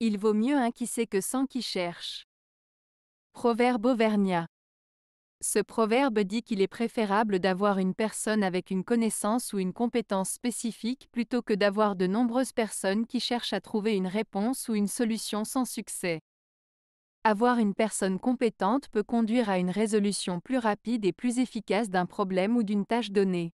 Il vaut mieux un qui sait que cent qui cherche. Proverbe auvergnat. Ce proverbe dit qu'il est préférable d'avoir une personne avec une connaissance ou une compétence spécifique plutôt que d'avoir de nombreuses personnes qui cherchent à trouver une réponse ou une solution sans succès. Avoir une personne compétente peut conduire à une résolution plus rapide et plus efficace d'un problème ou d'une tâche donnée.